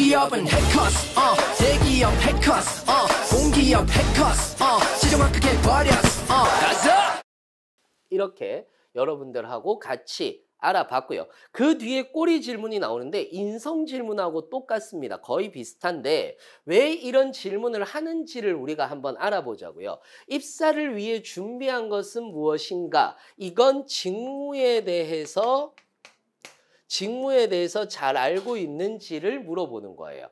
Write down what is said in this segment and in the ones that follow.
취업은 해커스 어 대기업 해커스 어 공기업 해커스 어 시정학 크게 버렸어 어 가자 이렇게 여러분들하고 같이 알아봤고요. 그 뒤에 꼬리 질문이 나오는데 인성 질문하고 똑같습니다. 거의 비슷한데 왜 이런 질문을 하는지를 우리가 한번 알아보자고요. 입사를 위해 준비한 것은 무엇인가? 이건 직무에 대해서 직무에 대해서 잘 알고 있는지를 물어보는 거예요.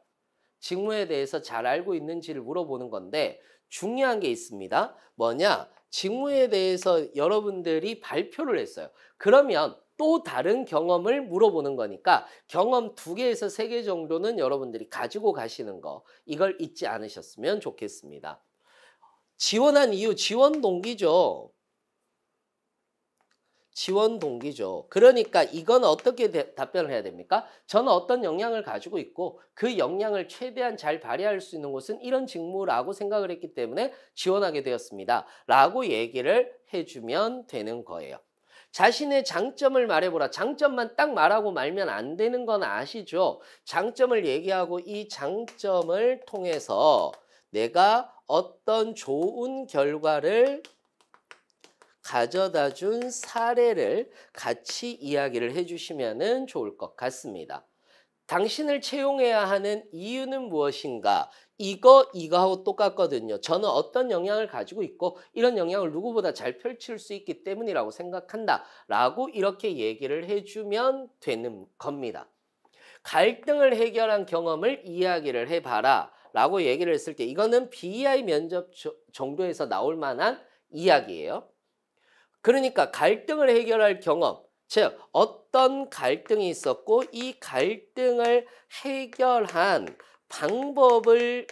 직무에 대해서 잘 알고 있는지를 물어보는 건데 중요한 게 있습니다. 뭐냐? 직무에 대해서 여러분들이 발표를 했어요. 그러면 또 다른 경험을 물어보는 거니까 경험 두 개에서 세 개 정도는 여러분들이 가지고 가시는 거 이걸 잊지 않으셨으면 좋겠습니다. 지원한 이유 지원 동기죠. 지원 동기죠. 그러니까 이건 어떻게 대, 답변을 해야 됩니까? 저는 어떤 역량을 가지고 있고 그 역량을 최대한 잘 발휘할 수 있는 곳은 이런 직무라고 생각을 했기 때문에 지원하게 되었습니다. 라고 얘기를 해주면 되는 거예요. 자신의 장점을 말해보라. 장점만 딱 말하고 말면 안 되는 건 아시죠? 장점을 얘기하고 이 장점을 통해서 내가 어떤 좋은 결과를 가져다 준 사례를 같이 이야기를 해주시면 좋을 것 같습니다. 당신을 채용해야 하는 이유는 무엇인가? 이거 이거하고 똑같거든요. 저는 어떤 영향을 가지고 있고 이런 영향을 누구보다 잘 펼칠 수 있기 때문이라고 생각한다. 라고 이렇게 얘기를 해주면 되는 겁니다. 갈등을 해결한 경험을 이야기를 해봐라. 라고 얘기를 했을 때 이거는 BEI 면접 정도에서 나올 만한 이야기예요. 그러니까 갈등을 해결할 경험, 즉 어떤 갈등이 있었고 이 갈등을 해결한 방법을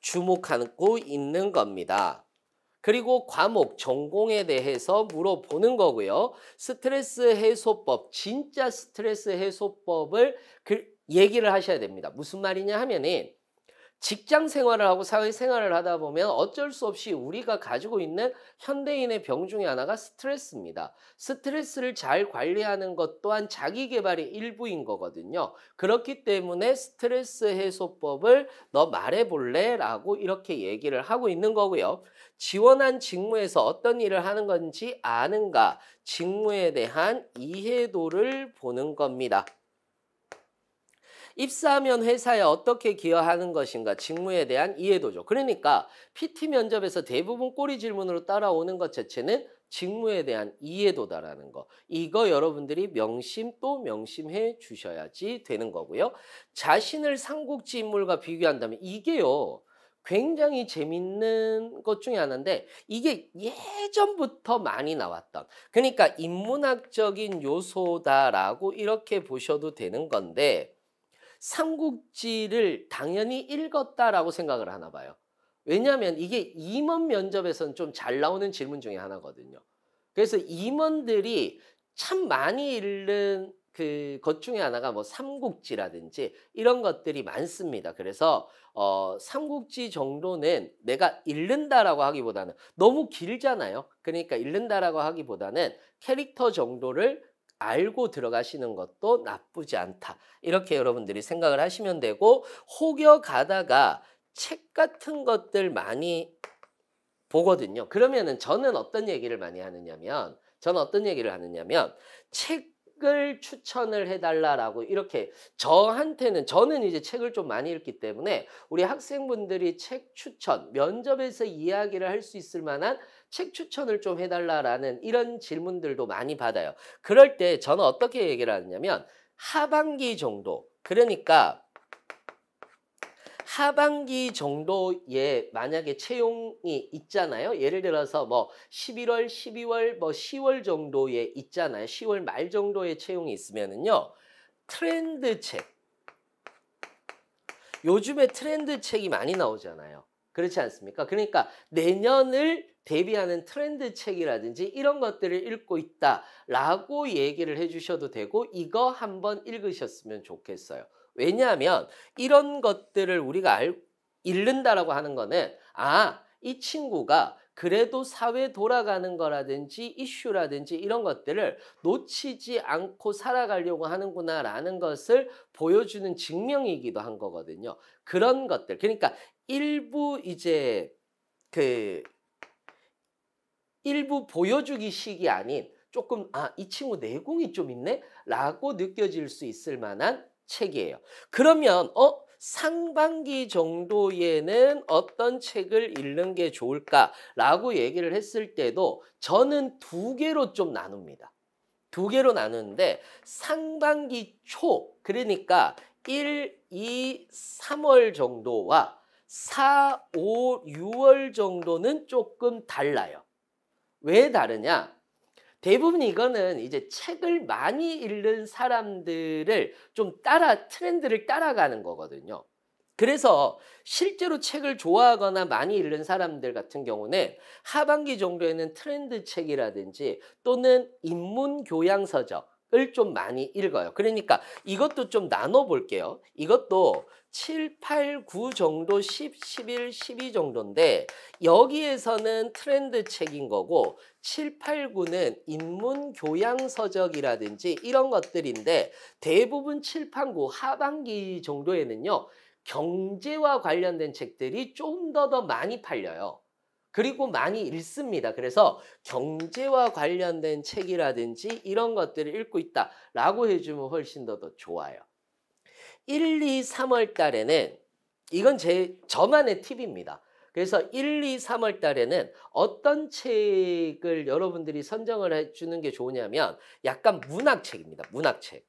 주목하고 있는 겁니다. 그리고 과목 전공에 대해서 물어보는 거고요. 스트레스 해소법, 진짜 스트레스 해소법을 그 얘기를 하셔야 됩니다. 무슨 말이냐 하면은 직장 생활을 하고 사회 생활을 하다 보면 어쩔 수 없이 우리가 가지고 있는 현대인의 병 중에 하나가 스트레스입니다. 스트레스를 잘 관리하는 것 또한 자기 개발의 일부인 거거든요. 그렇기 때문에 스트레스 해소법을 너 말해 볼래? 라고 이렇게 얘기를 하고 있는 거고요. 지원한 직무에서 어떤 일을 하는 건지 아는가? 직무에 대한 이해도를 보는 겁니다. 입사하면 회사에 어떻게 기여하는 것인가 직무에 대한 이해도죠. 그러니까 PT 면접에서 대부분 꼬리 질문으로 따라오는 것 자체는 직무에 대한 이해도다라는 거. 이거 여러분들이 명심 또 명심해 주셔야지 되는 거고요. 자신을 삼국지 인물과 비교한다면 이게요. 굉장히 재밌는 것 중에 하나인데 이게 예전부터 많이 나왔던 그러니까 인문학적인 요소다라고 이렇게 보셔도 되는 건데 삼국지를 당연히 읽었다라고 생각을 하나 봐요. 왜냐하면 이게 임원 면접에서는 좀 잘 나오는 질문 중에 하나거든요. 그래서 임원들이 참 많이 읽는 그 것 중에 하나가 뭐 삼국지라든지 이런 것들이 많습니다. 그래서 어 삼국지 정도는 내가 읽는다라고 하기보다는 너무 길잖아요. 그러니까 읽는다라고 하기보다는 캐릭터 정도를 알고 들어가시는 것도 나쁘지 않다. 이렇게 여러분들이 생각을 하시면 되고 혹여 가다가 책 같은 것들 많이 보거든요. 그러면은 저는 어떤 얘기를 많이 하느냐면 저는 어떤 얘기를 하느냐면 책 책을 추천을 해달라라고 이렇게 저한테는 저는 이제 책을 좀 많이 읽기 때문에 우리 학생분들이 책 추천 면접에서 이야기를 할 수 있을 만한 책 추천을 좀 해달라라는 이런 질문들도 많이 받아요. 그럴 때 저는 어떻게 얘기를 하냐면 하반기 정도 그러니까 하반기 정도에 만약에 채용이 있잖아요. 예를 들어서 뭐 11월, 12월, 뭐 10월 정도에 있잖아요. 10월 말 정도에 채용이 있으면은요. 트렌드 책. 요즘에 트렌드 책이 많이 나오잖아요. 그렇지 않습니까? 그러니까 내년을 대비하는 트렌드 책이라든지 이런 것들을 읽고 있다라고 얘기를 해주셔도 되고 이거 한번 읽으셨으면 좋겠어요. 왜냐하면 이런 것들을 우리가 알, 잃는다라고 하는 거는 아, 이 친구가 그래도 사회 돌아가는 거라든지 이슈라든지 이런 것들을 놓치지 않고 살아가려고 하는구나라는 것을 보여주는 증명이기도 한 거거든요. 그런 것들. 그러니까 일부 이제 그 일부 보여주기식이 아닌 조금 아, 이 친구 내공이 좀 있네? 라고 느껴질 수 있을 만한 책이에요. 그러면 어 상반기 정도에는 어떤 책을 읽는 게 좋을까라고 얘기를 했을 때도 저는 두 개로 좀 나눕니다. 두 개로 나누는데 상반기 초 그러니까 1, 2, 3월 정도와 4, 5, 6월 정도는 조금 달라요. 왜 다르냐? 대부분 이거는 이제 책을 많이 읽는 사람들을 좀 따라 트렌드를 따라가는 거거든요. 그래서 실제로 책을 좋아하거나 많이 읽는 사람들 같은 경우는 하반기 정도에는 트렌드 책이라든지 또는 인문 교양 서적 을좀 많이 읽어요. 그러니까 이것도 좀 나눠볼게요. 이것도 7, 8, 9 정도, 10, 11, 12 정도인데 여기에서는 트렌드 책인 거고 7, 8, 9는 인문교양서적이라든지 이런 것들인데 대부분 7, 8, 9 하반기 정도에는요. 경제와 관련된 책들이 좀 더더 더 많이 팔려요. 그리고 많이 읽습니다. 그래서 경제와 관련된 책이라든지 이런 것들을 읽고 있다라고 해주면 훨씬 더, 더 좋아요. 1, 2, 3월 달에는 이건 제 저만의 팁입니다. 그래서 1, 2, 3월 달에는 어떤 책을 여러분들이 선정을 해주는 게 좋으냐면 약간 문학책입니다. 문학책.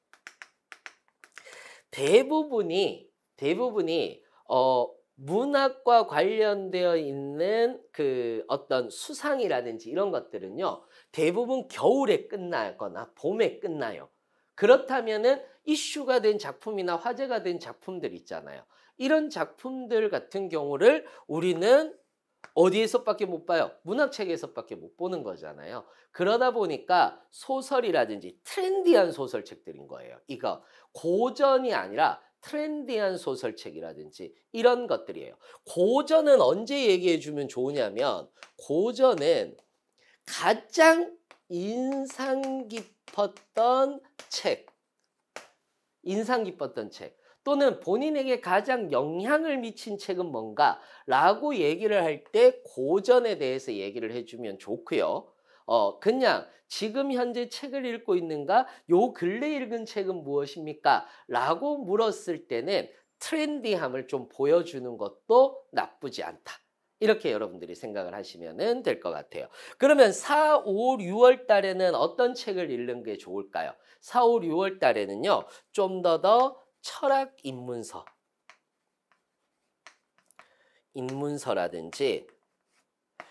대부분이 대부분이 어, 문학과 관련되어 있는 그 어떤 수상이라든지 이런 것들은요. 대부분 겨울에 끝나거나 봄에 끝나요. 그렇다면은 이슈가 된 작품이나 화제가 된 작품들 있잖아요. 이런 작품들 같은 경우를 우리는 어디에서밖에 못 봐요? 문학책에서밖에 못 보는 거잖아요. 그러다 보니까 소설이라든지 트렌디한 소설책들인 거예요. 이거 고전이 아니라 트렌디한 소설책이라든지 이런 것들이에요. 고전은 언제 얘기해 주면 좋으냐면 고전은 가장 인상 깊었던 책, 인상 깊었던 책 또는 본인에게 가장 영향을 미친 책은 뭔가 라고 얘기를 할 때 고전에 대해서 얘기를 해주면 좋고요. 어, 그냥 지금 현재 책을 읽고 있는가? 요 근래 읽은 책은 무엇입니까? 라고 물었을 때는 트렌디함을 좀 보여주는 것도 나쁘지 않다. 이렇게 여러분들이 생각을 하시면 될 것 같아요. 그러면 4, 5, 6월 달에는 어떤 책을 읽는 게 좋을까요? 4, 5, 6월 달에는요. 좀 더 더 철학 인문서 인문서라든지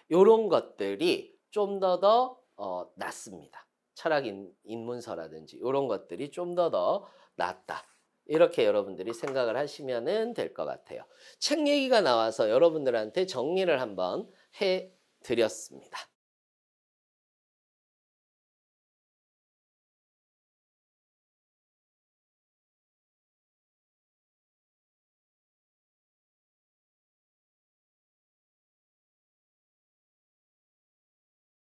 이런 것들이 좀 더더 더, 어, 낫습니다. 철학 인, 문서라든지 이런 것들이 좀 더더 낫다. 이렇게 여러분들이 생각을 하시면 될 것 같아요. 책 얘기가 나와서 여러분들한테 정리를 한번 해드렸습니다.